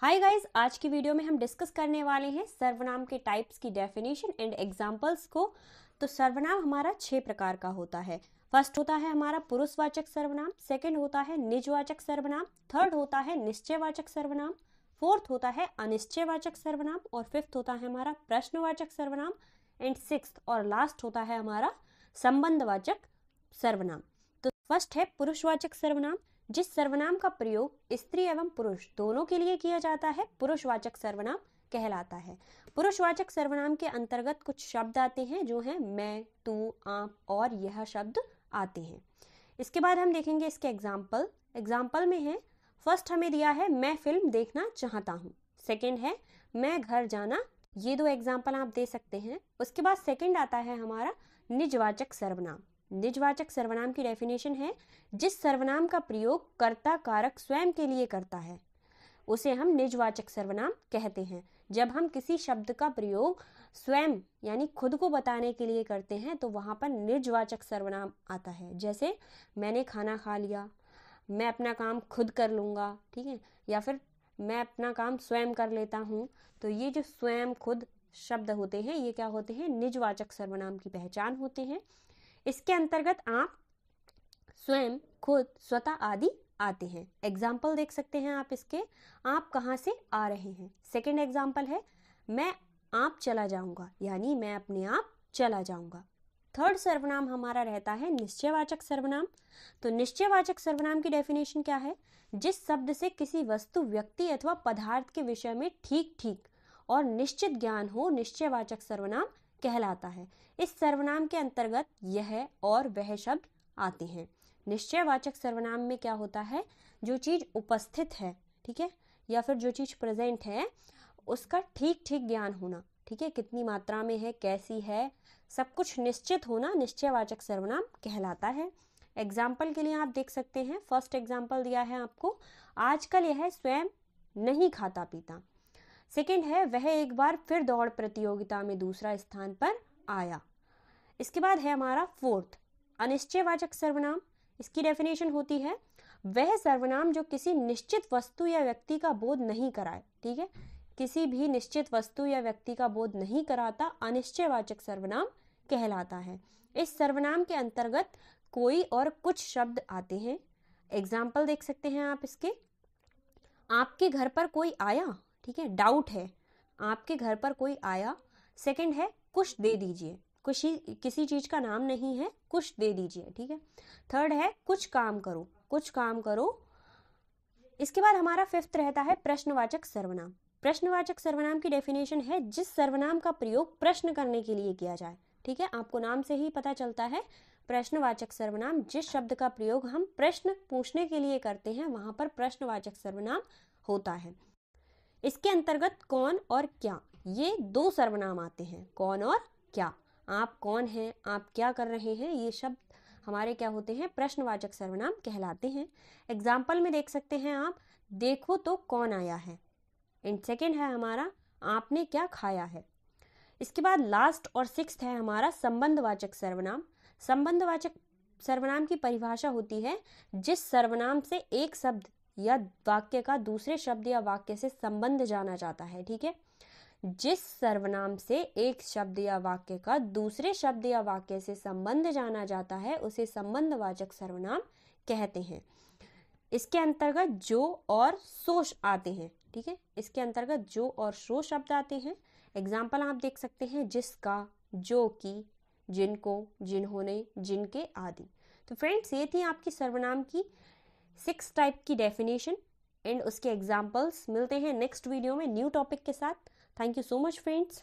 hi guys आज की video में हम डिस्कस करने वाले हैं सर्वनाम के टाइप्स की डेफिनेशन एंड एग्जांपल्स को तो सर्वनाम हमारा छह प्रकार का होता है फर्स्ट होता है हमारा पुरुषवाचक सर्वनाम सेकंड होता है निजवाचक सर्वनाम थर्ड होता है निश्चयवाचक सर्वनाम फोर्थ होता है अनिश्चयवाचक सर्वनाम और फिफ्थ होता है हमारा प्रश्नवाचक सर्वनाम एंड सिक्स और लास्ट होता है हमारा संबंधवाचक सर्वनाम तो फर्स्ट है पुरुषवाचक सर्वनाम जिस सर्वनाम का प्रयोग स्त्री एवं पुरुष दोनों के लिए किया जाता है पुरुषवाचक सर्वनाम कहलाता है पुरुषवाचक सर्वनाम के अंतर्गत कुछ शब्द आते हैं जो हैं मैं तू आप और यह शब्द आते हैं इसके बाद हम देखेंगे इसके एग्जाम्पल एग्जाम्पल में है फर्स्ट हमें दिया है मैं फिल्म देखना चाहता हूँ सेकेंड है मैं घर जाना ये दो एग्जाम्पल आप दे सकते हैं उसके बाद सेकेंड आता है हमारा निजवाचक सर्वनाम निजवाचक सर्वनाम की डेफिनेशन है जिस सर्वनाम का प्रयोग कर्ता कारक स्वयं के लिए करता है उसे हम निजवाचक सर्वनाम कहते हैं जब हम किसी शब्द का प्रयोग स्वयं यानी खुद को बताने के लिए करते हैं तो वहाँ पर निर्जवाचक सर्वनाम आता है जैसे मैंने खाना खा लिया मैं अपना काम खुद कर लूँगा ठीक है या फिर मैं अपना काम स्वयं कर लेता हूँ तो ये जो स्वयं खुद शब्द होते हैं ये क्या होते हैं निजवाचक सर्वनाम की पहचान होते हैं इसके अंतर्गत आप स्वयं खुद स्वतः आदि आते हैं एग्जाम्पल देख सकते हैं आप इसके आप कहाँ से आ रहे हैं सेकेंड एग्जाम्पल है मैं आप चला जाऊंगा यानी मैं अपने आप चला जाऊंगा थर्ड सर्वनाम हमारा रहता है निश्चयवाचक सर्वनाम तो निश्चयवाचक सर्वनाम की डेफिनेशन क्या है जिस शब्द से किसी वस्तु व्यक्ति अथवा पदार्थ के विषय में ठीक ठीक और निश्चित ज्ञान हो निश्चयवाचक सर्वनाम कहलाता है इस सर्वनाम के अंतर्गत यह और वह शब्द आते हैं निश्चयवाचक सर्वनाम में क्या होता है जो चीज़ उपस्थित है ठीक है या फिर जो चीज़ प्रेजेंट है उसका ठीक ठीक ज्ञान होना ठीक है कितनी मात्रा में है कैसी है सब कुछ निश्चित होना निश्चयवाचक सर्वनाम कहलाता है एग्जाम्पल के लिए आप देख सकते हैं फर्स्ट एग्जाम्पल दिया है आपको आजकल यह स्वयं नहीं खाता पीता सेकेंड है वह एक बार फिर दौड़ प्रतियोगिता में दूसरा स्थान पर आया इसके बाद है हमारा फोर्थ अनिश्चयवाचक सर्वनाम इसकी डेफिनेशन होती है वह सर्वनाम जो किसी निश्चित वस्तु या व्यक्ति का बोध नहीं कराए ठीक है किसी भी निश्चित वस्तु या व्यक्ति का बोध नहीं कराता अनिश्चयवाचक सर्वनाम कहलाता है इस सर्वनाम के अंतर्गत कोई और कुछ शब्द आते हैं एग्जाम्पल देख सकते हैं आप इसके आपके घर पर कोई आया ठीक है डाउट है आपके घर पर कोई आया सेकंड है कुछ दे दीजिए कुछ किसी चीज़ का नाम नहीं है कुछ दे दीजिए ठीक है थर्ड है कुछ काम करो कुछ काम करो इसके बाद हमारा फिफ्थ रहता है प्रश्नवाचक सर्वनाम प्रश्नवाचक सर्वनाम की डेफिनेशन है जिस सर्वनाम का प्रयोग प्रश्न करने के लिए किया जाए ठीक है आपको नाम से ही पता चलता है प्रश्नवाचक सर्वनाम जिस शब्द का प्रयोग हम प्रश्न पूछने के लिए करते हैं वहां पर प्रश्नवाचक सर्वनाम होता है इसके अंतर्गत कौन और क्या ये दो सर्वनाम आते हैं कौन और क्या आप कौन हैं आप क्या कर रहे हैं ये शब्द हमारे क्या होते हैं प्रश्नवाचक सर्वनाम कहलाते हैं एग्जाम्पल में देख सकते हैं आप देखो तो कौन आया है एंड सेकेंड है हमारा आपने क्या खाया है इसके बाद लास्ट और सिक्स है हमारा संबंधवाचक सर्वनाम संबंधवाचक सर्वनाम की परिभाषा होती है जिस सर्वनाम से एक शब्द या वाक्य का दूसरे शब्द या वाक्य से संबंध जाना जाता है ठीक है जिस सर्वनाम से एक शब्द या वाक्य का दूसरे शब्द या वाक्य से संबंध जाना जाता है उसे संबंधवाचक सर्वनाम कहते हैं इसके अंतर्गत जो और सोश आते हैं ठीक है इसके अंतर्गत जो और शो शब्द आते हैं एग्जाम्पल आप देख सकते हैं जिसका जो की जिनको जिन्होंने जिनके आदि तो फ्रेंड्स ये थी आपकी सर्वनाम की सिक्स टाइप की डेफिनेशन एंड उसके एग्जाम्पल्स मिलते हैं नेक्स्ट वीडियो में न्यू टॉपिक के साथ thank you so much friends